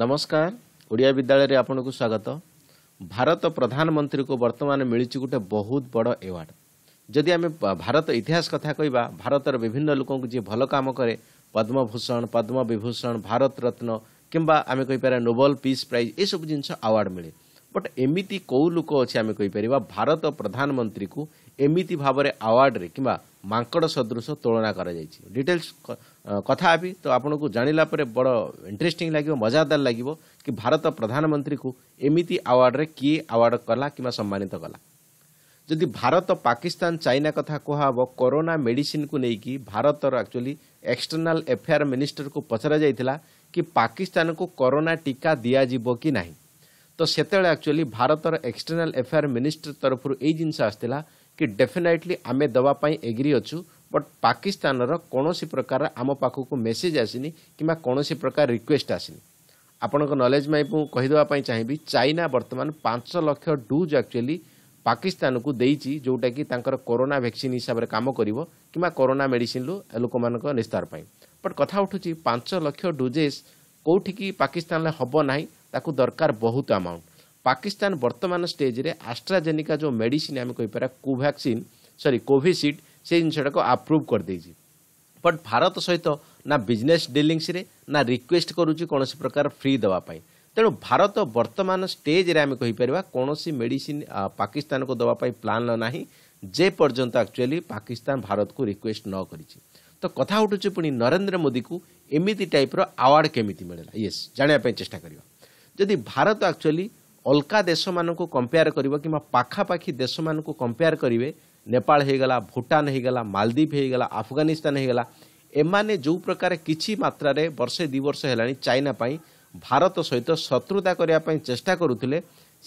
ନମସ୍କାର ଓଡ଼ିଆ ବିଦ୍ୟାଳୟରେ ଆପଣଙ୍କୁ ସ୍ୱାଗତ ଭାରତ ପ୍ରଧାନମନ୍ତ୍ରୀଙ୍କୁ ବର୍ତ୍ତମାନ ମିଳିଛି ଗୋଟେ ବହୁତ ବଡ଼ ଆୱାର୍ଡ ଯଦି ଆମେ ଭାରତ ଇତିହାସ କଥା କହିବା ଭାରତର ବିଭିନ୍ନ ଲୋକଙ୍କୁ ଯିଏ ଭଲ କାମ କରେ ପଦ୍ମଭୂଷଣ ପଦ୍ମବିଭୂଷଣ ଭାରତରତ୍ନ କିମ୍ବା ଆମେ କହିପାରିବା ନୋବେଲ ପିସ୍ ପ୍ରାଇଜ୍ ଏସବୁ ଜିନିଷ ଆୱାର୍ଡ ମିଳେ ବଟ୍ ଏମିତି କେଉଁ ଲୋକ ଅଛି ଆମେ କହିପାରିବା ଭାରତ ପ୍ରଧାନମନ୍ତ୍ରୀକୁ ଏମିତି ଭାବରେ ଆୱାର୍ଡରେ କିମ୍ବା ମାଙ୍କଡ଼ ସଦୃଶ ତୁଳନା କରାଯାଇଛି ଡିଟେଲ୍ସ କଥା ହେବି ତ ଆପଣଙ୍କୁ ଜାଣିଲା ପରେ ବଡ଼ ଇଣ୍ଟରେଷ୍ଟିଂ ଲାଗିବ ମଜାଦାର ଲାଗିବ କି ଭାରତ ପ୍ରଧାନମନ୍ତ୍ରୀଙ୍କୁ ଏମିତି ଆୱାର୍ଡରେ କିଏ ଆୱାର୍ଡ କଲା କିମ୍ବା ସମ୍ମାନିତ କଲା ଯଦି ଭାରତ ପାକିସ୍ତାନ ଚାଇନା କଥା କୁହାହେବ କରୋନା ମେଡିସିନ୍କୁ ନେଇକି ଭାରତର ଆକ୍ଚୁଆଲି ଏକ୍ସଟର୍ନାଲ୍ ଏଫେୟାର୍ ମିନିଷ୍ଟରକୁ ପଚରାଯାଇଥିଲା କି ପାକିସ୍ତାନକୁ କରୋନା ଟୀକା ଦିଆଯିବ କି ନାହିଁ ତ ସେତେବେଳେ ଆକ୍ଚୁଆଲି ଭାରତର ଏକ୍ସଟର୍ନାଲ୍ ଏଫେୟାର୍ ମିନିଷ୍ଟର ତରଫରୁ ଏଇ ଜିନିଷ ଆସିଥିଲା କି ଡେଫିନେଟଲି ଆମେ ଦେବା ପାଇଁ ଏଗ୍ରି ଅଛୁ ବଟ୍ ପାକିସ୍ତାନର କୌଣସି ପ୍ରକାର ଆମ ପାଖକୁ ମେସେଜ୍ ଆସିନି କିମ୍ବା କୌଣସି ପ୍ରକାର ରିକ୍ୱେଷ୍ଟ ଆସିନି ଆପଣଙ୍କ ନଲେଜ୍ ପାଇଁ ମୁଁ କହିଦେବା ପାଇଁ ଚାହିଁବି ଚାଇନା ବର୍ତ୍ତମାନ ପାଞ୍ଚ ଲକ୍ଷ ଡୋଜ୍ ଆକ୍ଚୁଆଲି ପାକିସ୍ତାନକୁ ଦେଇଛି ଯେଉଁଟାକି ତାଙ୍କର କରୋନା ଭ୍ୟାକ୍ସିନ୍ ହିସାବରେ କାମ କରିବ କିମ୍ବା କରୋନା ମେଡିସିନ୍ରୁ ଲୋକମାନଙ୍କ ନିସ୍ତାର ପାଇଁ ବଟ୍ କଥା ଉଠୁଛି ପାଞ୍ଚ ଲକ୍ଷ ଡୋଜେସ୍ କେଉଁଠିକି ପାକିସ୍ତାନରେ ହେବ ନାହିଁ ତାକୁ ଦରକାର ବହୁତ ଆମାଉଣ୍ଟ ପାକିସ୍ତାନ ବର୍ତ୍ତମାନ ଷ୍ଟେଜ୍ରେ ଆଷ୍ଟ୍ରାଜେନିକା ଯେଉଁ ମେଡ଼ିସିନ୍ ଆମେ କହିପାରିବା କୋଭ୍ୟାକ୍ସିନ୍ ସରି କୋଭିସିଡ୍ ସେ ଜିନିଷଟାକୁ ଆପ୍ରୁଭ୍ କରିଦେଇଛି ବଟ୍ ଭାରତ ସହିତ ନା ବିଜନେସ୍ ଡିଲିଂସରେ ନା ରିକ୍ୱେଷ୍ଟ କରୁଛି କୌଣସି ପ୍ରକାର ଫ୍ରି ଦେବା ପାଇଁ ତେଣୁ ଭାରତ ବର୍ତ୍ତମାନ ଷ୍ଟେଜ୍ରେ ଆମେ କହିପାରିବା କୌଣସି ମେଡ଼ିସିନ୍ ପାକିସ୍ତାନକୁ ଦେବା ପାଇଁ ପ୍ଲାନ୍ ନାହିଁ ଯେପର୍ଯ୍ୟନ୍ତ ଆକ୍ଚୁଆଲି ପାକିସ୍ତାନ ଭାରତକୁ ରିକ୍ୱେଷ୍ଟ ନ କରିଛି ତ କଥା ଉଠୁଛି ପୁଣି ନରେନ୍ଦ୍ର ମୋଦିକୁ ଏମିତି ଟାଇପ୍ର ଆୱାର୍ଡ଼ କେମିତି ମିଳିଲା ୟେସ୍ ଜାଣିବା ପାଇଁ ଚେଷ୍ଟା କରିବା ଯଦି ଭାରତ ଆକ୍ଚୁଆଲି ଅଲକା ଦେଶମାନଙ୍କୁ କମ୍ପେୟାର କରିବ କିମ୍ବା ପାଖାପାଖି ଦେଶମାନଙ୍କୁ କମ୍ପେୟାର କରିବେ ନେପାଳ ହୋଇଗଲା ଭୁଟାନ ହୋଇଗଲା ମାଲଦ୍ୱୀପ ହୋଇଗଲା ଆଫଗାନିସ୍ତାନ ହୋଇଗଲା ଏମାନେ ଯେଉଁ ପ୍ରକାର କିଛି ମାତ୍ରାରେ ବର୍ଷେ ଦୁଇ ବର୍ଷ ହେଲାଣି ଚାଇନା ପାଇଁ ଭାରତ ସହିତ ଶତ୍ରୁତା କରିବା ପାଇଁ ଚେଷ୍ଟା କରୁଥିଲେ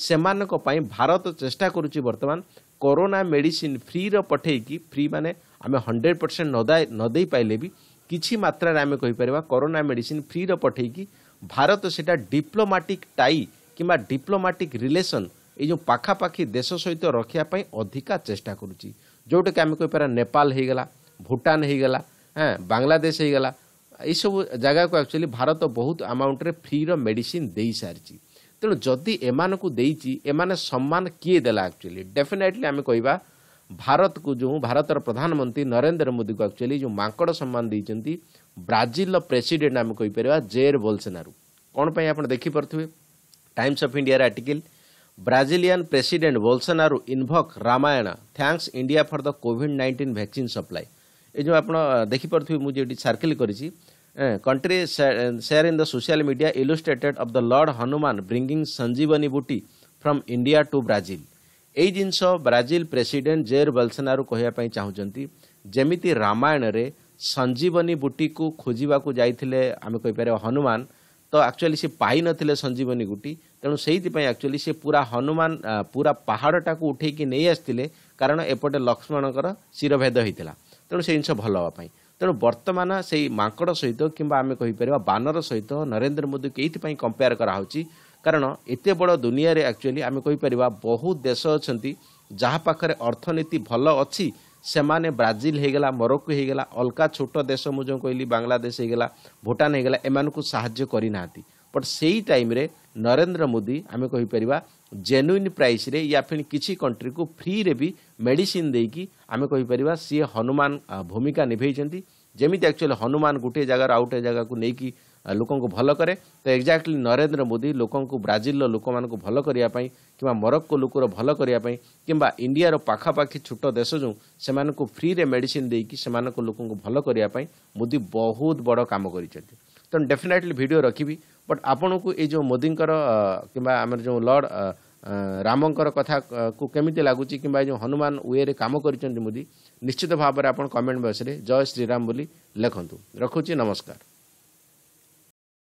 ସେମାନଙ୍କ ପାଇଁ ଭାରତ ଚେଷ୍ଟା କରୁଛି ବର୍ତ୍ତମାନ କରୋନା ମେଡିସିନ ଫ୍ରିର ପଠାଇକି ଫ୍ରି ମାନେ ଆମେ ହଣ୍ଡ୍ରେଡ୍ ପରସେଣ୍ଟ ନଦା ନଦେଇପାରିଲେ ବି କିଛି ମାତ୍ରାରେ ଆମେ କହିପାରିବା କରୋନା ମେଡ଼ିସିନ୍ ଫ୍ରିର ପଠାଇକି ଭାରତ ସେଇଟା ଡିପ୍ଲୋମାଟିକ୍ ଟାଇ কিংবা ডিপ্লোমাটিক রিলেসন এই যে পাখাপাখি দেশ সহিত রক্ষা অধিকা চেষ্টা করুছি ଯେଉଁଟାକି ଆମେ କହିପାରିବା ନେପାଳ ହେଇଗଲା ଭୁଟାନ ହେଇଗଲା ହଁ ବାଂଲାଦେଶ ହେଇଗଲା ଏଇସବୁ ଜାଗାକୁ ଆକ୍ଚୁଆଲି ଭାରତ ବହୁତ ଆମାଉଣ୍ଟରେ ଫ୍ରିର ମେଡ଼ିସିନ୍ ଦେଇସାରିଛି ତେଣୁ ଯଦି ଏମାନଙ୍କୁ ଦେଇଛି ଏମାନେ ସମ୍ମାନ କିଏ ଦେଲା ଆକ୍ଚୁଆଲି ଡେଫିନେଟଲି ଆମେ କହିବା ଭାରତକୁ ଯେଉଁ ଭାରତର ପ୍ରଧାନମନ୍ତ୍ରୀ ନରେନ୍ଦ୍ର ମୋଦିକୁ ଆକ୍ଚୁଆଲି ଯେଉଁ ମାଙ୍କଡ଼ ସମ୍ମାନ ଦେଇଛନ୍ତି ବ୍ରାଜିଲର ପ୍ରେସିଡେଣ୍ଟ ଆମେ କହିପାରିବା ଜେର୍ ବୋଲସେନାରୁ କ'ଣ ପାଇଁ ଆପଣ ଦେଖିପାରୁଥିବେ Times of India article Brazilian President Bolsonaro invoke Ramayana thanks India for the COVID-19 vaccine supply. ये जो आप देखिपे मुझे circular country share in the social media illustrated of the Lord Hanuman bringing Sanjeevani booti from India to Brazil ଏଇ ଜିନିଷ Brazil president ଜେର୍ ବଲସେନାରୁ କହିବା ପାଇଁ ଚାହୁଁଛନ୍ତି ଯେମିତି ରାମାୟଣରେ ସଞ୍ଜୀବନୀ ବୁଟିକୁ ଖୋଜିବାକୁ ଯାଇଥିଲେ ଆମେ କହିପାରିବା ହନୁମାନ ତ ଆକ୍ଚୁଆଲି ସେ ପାଇନଥିଲେ ସଞ୍ଜୀବନୀ ଗୁଟି ତେଣୁ ସେଇଥିପାଇଁ ଆକ୍ଚୁଆଲି ସେ ପୁରା ହନୁମାନ ପୁରା ପାହାଡ଼ଟାକୁ ଉଠେଇକି ନେଇ ଆସିଥିଲେ କାରଣ ଏପଟେ ଲକ୍ଷ୍ମଣଙ୍କର ଶିରଭେଦ ହୋଇଥିଲା ତେଣୁ ସେ ଜିନିଷ ଭଲ ହେବା ପାଇଁ ତେଣୁ ବର୍ତ୍ତମାନ ସେଇ ମାଙ୍କଡ଼ ସହିତ କିମ୍ବା ଆମେ କହିପାରିବା ବାନର ସହିତ ନରେନ୍ଦ୍ର ମୋଦିକୁ ଏଇଥିପାଇଁ କମ୍ପେୟାର କରାହେଉଛି କାରଣ ଏତେ ବଡ଼ ଦୁନିଆରେ ଆକ୍ଚୁଆଲି ଆମେ କହିପାରିବା ବହୁତ ଦେଶ ଅଛନ୍ତି ଯାହା ପାଖରେ ଅର୍ଥନୀତି ଭଲ ଅଛି ସେମାନେ ବ୍ରାଜିଲ ହୋଇଗଲା ମରକୋ ହୋଇଗଲା ଅଲଗା ଛୋଟ ଦେଶ ମୁଁ ଯେଉଁ କହିଲି ବାଂଲାଦେଶ ହୋଇଗଲା ଭୁଟାନ ହୋଇଗଲା ଏମାନଙ୍କୁ ସାହାଯ୍ୟ କରିନାହାନ୍ତି ବଟ୍ ସେଇ ଟାଇମ୍ରେ ନରେନ୍ଦ୍ର ମୋଦି ଆମେ କହିପାରିବା ଜେନୁଇନ୍ ପ୍ରାଇସ୍ରେ ୟା ଫୁଣି କିଛି କଣ୍ଟ୍ରିକୁ ଫ୍ରିରେ ବି ମେଡ଼ିସିନ୍ ଦେଇକି ଆମେ କହିପାରିବା ସିଏ ହନୁମାନ ଭୂମିକା ନିଭେଇଛନ୍ତି ଯେମିତି ଆକ୍ଚୁଆଲି ହନୁମାନ ଗୋଟିଏ ଜାଗାରୁ ଆଉ ଗୋଟିଏ ଜାଗାକୁ ନେଇକି ଲୋକଙ୍କୁ ଭଲ କରେ ତ ଏକ୍ଜାକ୍ଟଲି ନରେନ୍ଦ୍ର ମୋଦି ଲୋକଙ୍କୁ ବ୍ରାଜିଲର ଲୋକମାନଙ୍କୁ ଭଲ କରିବା ପାଇଁ କିମ୍ବା ମରକ୍କୋ ଲୋକର ଭଲ କରିବା ପାଇଁ କିମ୍ବା ଇଣ୍ଡିଆର ପାଖାପାଖି ଛୋଟ ଦେଶ ଯେଉଁ ସେମାନଙ୍କୁ ଫ୍ରିରେ ମେଡ଼ିସିନ୍ ଦେଇକି ସେମାନଙ୍କ ଲୋକଙ୍କୁ ଭଲ କରିବା ପାଇଁ ମୋଦି ବହୁତ ବଡ଼ କାମ କରିଛନ୍ତି ତେଣୁ ଡେଫିନେଟଲି ଭିଡ଼ିଓ ରଖିବି ବଟ୍ ଆପଣଙ୍କୁ ଏଇ ଯେଉଁ ମୋଦିଙ୍କର କିମ୍ବା ଆମର ଯେଉଁ ଲର୍ଡ଼ ରାମଙ୍କର କଥାକୁ କେମିତି ଲାଗୁଛି କିମ୍ବା ଏ ଯେଉଁ ହନୁମାନ ୱେରେ କାମ କରିଛନ୍ତି ମୋଦି ନିଶ୍ଚିତ ଭାବରେ ଆପଣ କମେଣ୍ଟ ବକ୍ସରେ ଜୟ ଶ୍ରୀରାମ ବୋଲି ଲେଖନ୍ତୁ ରଖୁଛି ନମସ୍କାର